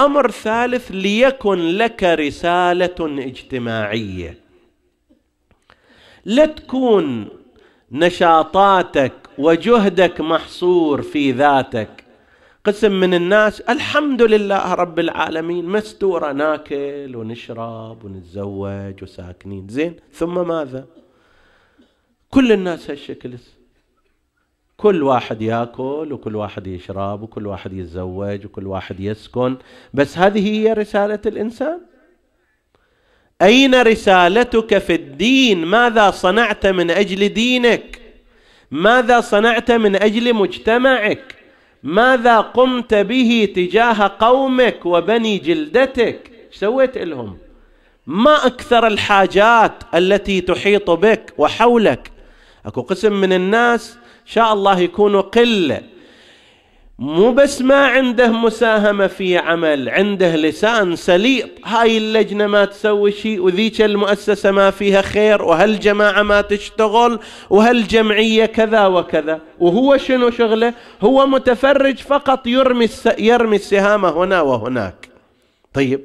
وامر ثالث ليكن لك رساله اجتماعيه لا تكون نشاطاتك وجهدك محصور في ذاتك قسم من الناس الحمد لله رب العالمين مستورة ناكل ونشرب ونتزوج وساكنين زين ثم ماذا كل الناس هالشكل كل واحد ياكل وكل واحد يشرب وكل واحد يتزوج وكل واحد يسكن بس هذه هي رساله الانسان اين رسالتك في الدين ماذا صنعت من اجل دينك ماذا صنعت من اجل مجتمعك ماذا قمت به تجاه قومك وبني جلدتك سويت لهم ما اكثر الحاجات التي تحيط بك وحولك اكو قسم من الناس شاء الله يكونوا قله مو بس ما عنده مساهمه في عمل عنده لسان سليط هاي اللجنه ما تسوي شيء وذيك المؤسسه ما فيها خير وهالجماعه ما تشتغل وهالجمعيه كذا وكذا وهو شنو شغله هو متفرج فقط يرمي يرمي السهام هنا وهناك طيب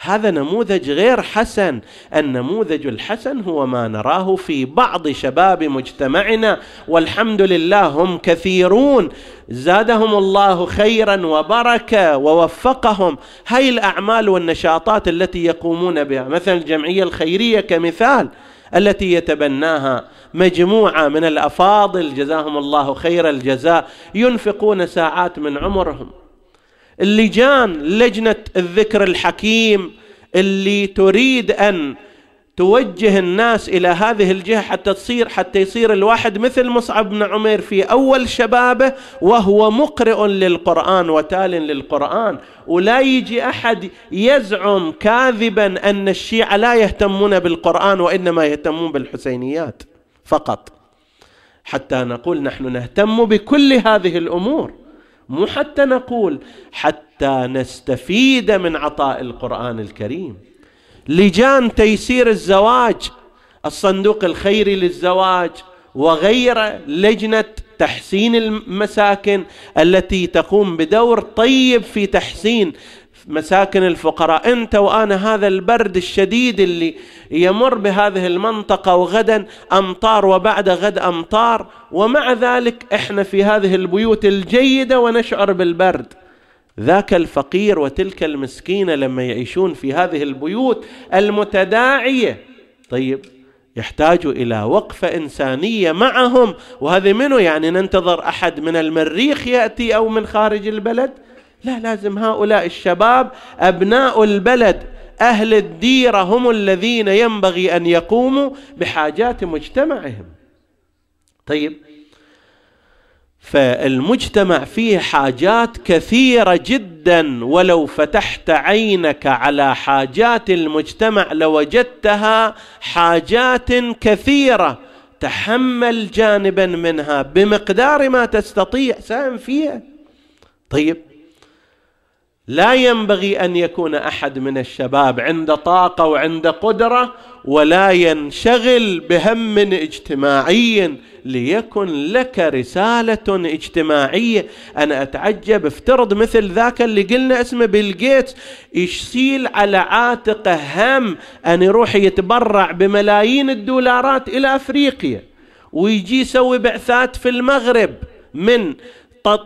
هذا نموذج غير حسن النموذج الحسن هو ما نراه في بعض شباب مجتمعنا والحمد لله هم كثيرون زادهم الله خيرا وبركه ووفقهم هاي الاعمال والنشاطات التي يقومون بها مثلا الجمعيه الخيريه كمثال التي يتبناها مجموعه من الافاضل جزاهم الله خير الجزاء ينفقون ساعات من عمرهم اللجان لجنه الذكر الحكيم اللي تريد ان توجه الناس الى هذه الجهه حتى تصير حتى يصير الواحد مثل مصعب بن عمير في اول شبابه وهو مقرئ للقران وتال للقران ولا يجي احد يزعم كاذبا ان الشيعه لا يهتمون بالقران وانما يهتمون بالحسينيات فقط حتى نقول نحن نهتم بكل هذه الامور مو حتى نقول حتى نستفيد من عطاء القرآن الكريم لجان تيسير الزواج الصندوق الخيري للزواج وغيره لجنة تحسين المساكن التي تقوم بدور طيب في تحسين مساكن الفقراء انت وانا هذا البرد الشديد اللي يمر بهذه المنطقه وغدا امطار وبعد غد امطار ومع ذلك احنا في هذه البيوت الجيده ونشعر بالبرد ذاك الفقير وتلك المسكينه لما يعيشون في هذه البيوت المتداعيه طيب يحتاج الى وقفه انسانيه معهم وهذه منه يعني ننتظر احد من المريخ ياتي او من خارج البلد لا لازم هؤلاء الشباب أبناء البلد أهل الديرة هم الذين ينبغي أن يقوموا بحاجات مجتمعهم طيب فالمجتمع فيه حاجات كثيره جدا ولو فتحت عينك على حاجات المجتمع لوجدتها حاجات كثيره تحمل جانبا منها بمقدار ما تستطيع ساهم فيها طيب لا ينبغي ان يكون احد من الشباب عند طاقه وعند قدره ولا ينشغل بهم اجتماعي ليكن لك رساله اجتماعيه انا اتعجب افترض مثل ذاك اللي قلنا اسمه بيل جيتس يشيل على عاتقه هم ان يروح يتبرع بملايين الدولارات الى افريقيا ويجي يسوي بعثات في المغرب من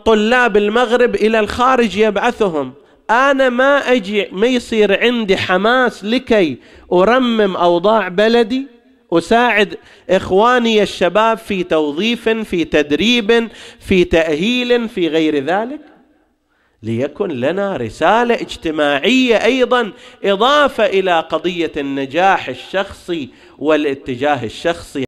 طلاب المغرب الى الخارج يبعثهم أنا ما أجي ما يصير عندي حماس لكي أرمم أوضاع بلدي أساعد إخواني الشباب في توظيف في تدريب في تأهيل في غير ذلك ليكن لنا رسالة اجتماعية أيضا إضافة إلى قضية النجاح الشخصي والاتجاه الشخصي